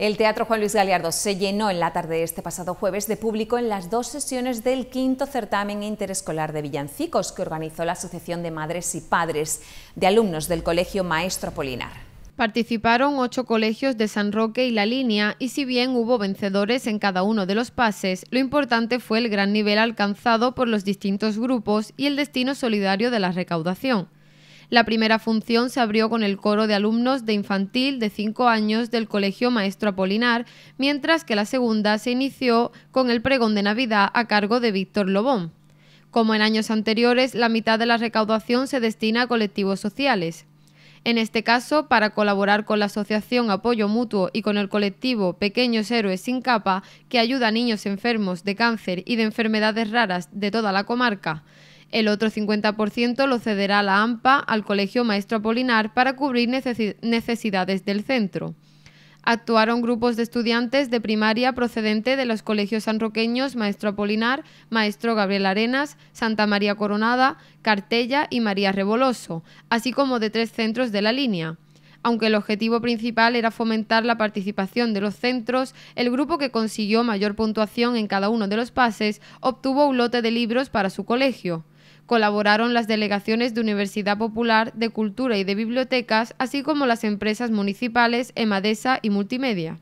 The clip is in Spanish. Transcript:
El Teatro Juan Luis Galiardo se llenó en la tarde de este pasado jueves de público en las dos sesiones del quinto certamen interescolar de villancicos que organizó la Asociación de Madres y Padres de Alumnos del Colegio Maestro Polinar. Participaron ocho colegios de San Roque y La Línea y si bien hubo vencedores en cada uno de los pases, lo importante fue el gran nivel alcanzado por los distintos grupos y el destino solidario de la recaudación. La primera función se abrió con el coro de alumnos de infantil de 5 años del Colegio Maestro Apolinar, mientras que la segunda se inició con el pregón de Navidad a cargo de Víctor Lobón. Como en años anteriores, la mitad de la recaudación se destina a colectivos sociales. En este caso, para colaborar con la Asociación Apoyo Mutuo y con el colectivo Pequeños Héroes Sin Capa, que ayuda a niños enfermos de cáncer y de enfermedades raras de toda la comarca. El otro 50% lo cederá la AMPA al Colegio Maestro Apolinar para cubrir necesidades del centro. Actuaron grupos de estudiantes de primaria procedente de los colegios sanroqueños Maestro Apolinar, Maestro Gabriel Arenas, Santa María Coronada, Cartella y María Reboloso, así como de tres centros de la línea. Aunque el objetivo principal era fomentar la participación de los centros, el grupo que consiguió mayor puntuación en cada uno de los pases obtuvo un lote de libros para su colegio colaboraron las delegaciones de Universidad Popular, de Cultura y de Bibliotecas, así como las empresas municipales Emadesa y Multimedia.